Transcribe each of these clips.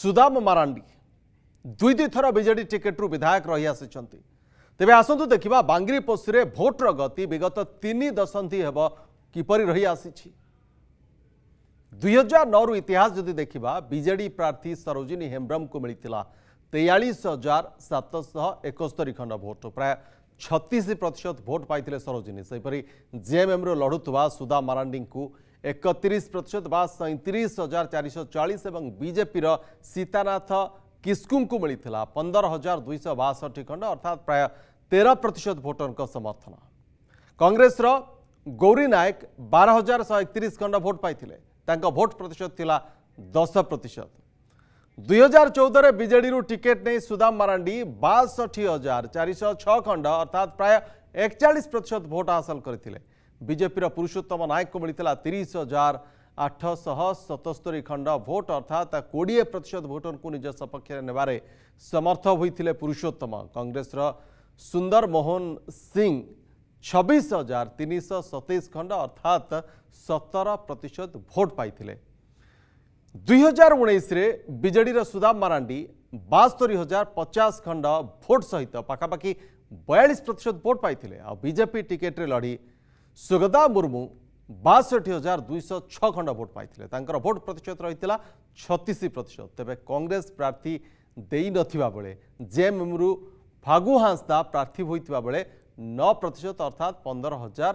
ସୁଦାମ ମାରାଣ୍ଡି ଦୁଇ ଦୁଇଥର ବିଜେଡି ଟିକେଟ୍ରୁ ବିଧାୟକ ରହି ଆସିଛନ୍ତି ତେବେ ଆସନ୍ତୁ ଦେଖିବା ବାଙ୍ଗିରିପୋଷିରେ ଭୋଟ୍ର ଗତି ବିଗତ ତିନି ଦଶନ୍ଧି ହେବ କିପରି ରହି ଆସିଛି ଦୁଇହଜାର ନଅରୁ ଇତିହାସ ଯଦି ଦେଖିବା ବିଜେଡି ପ୍ରାର୍ଥୀ ସରୋଜିନୀ ହେମ୍ବ୍ରମଙ୍କୁ ମିଳିଥିଲା ତେୟାଳିଶ ହଜାର ସାତଶହ ଏକସ୍ତରୀ ଖଣ୍ଡ ଭୋଟ୍ ପ୍ରାୟ ଛତିଶ ପ୍ରତିଶତ ଭୋଟ୍ ପାଇଥିଲେ ସରୋଜିନୀ ସେହିପରି ଜେଏମ୍ଏମ୍ରୁ ଲଢ଼ୁଥିବା ସୁଦା ମାରାଣ୍ଡିଙ୍କୁ একত্রিশ প্রত বা সৈত্রিশ হাজার চারিশ চাশ এবং বিজেপির সীতানাথ কিস্কুঙ্কু মিলিলা পনের হাজার দুইশ বাষঠি খণ্ড অর্থাৎ প্রায় তের প্রত ভোটরক সমর্থন কংগ্রেসর গৌরী নায়ক বার হাজার শহে একত্রিশ খণ্ড ভোট পাই তাঙ্ক ভোট প্রতিশত লা দশ প্রতিশত দুই হাজার চৌদরে বিজেডি টিকেট নেই সুদাম মারাণ্ডি বাষঠি হাজার চারিশ ছ খণ্ড অর্থাৎ প্রায় একচাশ প্রত ভোট হাসল করে ବିଜେପିର ପୁରୁଷୋତ୍ତମ ନାୟକଙ୍କୁ ମିଳିଥିଲା ତିରିଶ ହଜାର ଆଠଶହ ସତସ୍ତରୀ ଖଣ୍ଡ ଭୋଟ ଅର୍ଥାତ୍ କୋଡ଼ିଏ ପ୍ରତିଶତ ଭୋଟରଙ୍କୁ ନିଜ ସପକ୍ଷରେ ନେବାରେ ସମର୍ଥ ହୋଇଥିଲେ ପୁରୁଷୋତ୍ତମ କଂଗ୍ରେସର ସୁନ୍ଦର ମୋହନ ସିଂ ଛବିଶ ହଜାର ତିନିଶହ ସତେଇଶ ଖଣ୍ଡ ଅର୍ଥାତ୍ ସତର ପ୍ରତିଶତ ଭୋଟ ପାଇଥିଲେ ଦୁଇ ହଜାର ଉଣେଇଶରେ ବିଜେଡ଼ିର ସୁଦାମ ମାରାଣ୍ଡି ବାସ୍ତରୀ ହଜାର ପଚାଶ ଖଣ୍ଡ ଭୋଟ ସହିତ ପାଖାପାଖି ବୟାଳିଶ ପ୍ରତିଶତ ଭୋଟ ପାଇଥିଲେ ଆଉ ବିଜେପି ଟିକେଟ୍ରେ ଲଢ଼ି ସୁଗଦା ମୁର୍ମୁ ବାଷଠି ହଜାର ଦୁଇଶହ ଛଅ ଖଣ୍ଡ ଭୋଟ୍ ପାଇଥିଲେ ତାଙ୍କର ଭୋଟ୍ ପ୍ରତିଶତ ରହିଥିଲା ଛତିଶ ପ୍ରତିଶତ ତେବେ କଂଗ୍ରେସ ପ୍ରାର୍ଥୀ ଦେଇନଥିବା ବେଳେ ଜେଏମ୍ଏମ୍ରୁ ଫାଗୁ ହାଁସଦା ପ୍ରାର୍ଥୀ ହୋଇଥିବା ବେଳେ ନଅ ପ୍ରତିଶତ ଅର୍ଥାତ୍ ପନ୍ଦର ହଜାର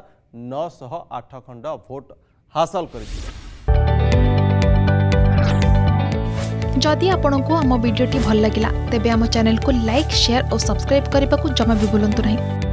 ନଅଶହ ଆଠ ଖଣ୍ଡ ଭୋଟ୍ ହାସଲ କରିଥିଲେ ଯଦି ଆପଣଙ୍କୁ ଆମ ଭିଡ଼ିଓଟି ଭଲ ଲାଗିଲା ତେବେ ଆମ ଚ୍ୟାନେଲକୁ ଲାଇକ୍ ସେୟାର ଓ ସବସ୍କ୍ରାଇବ୍ କରିବାକୁ ଜମା ବି ଭୁଲନ୍ତୁ ନାହିଁ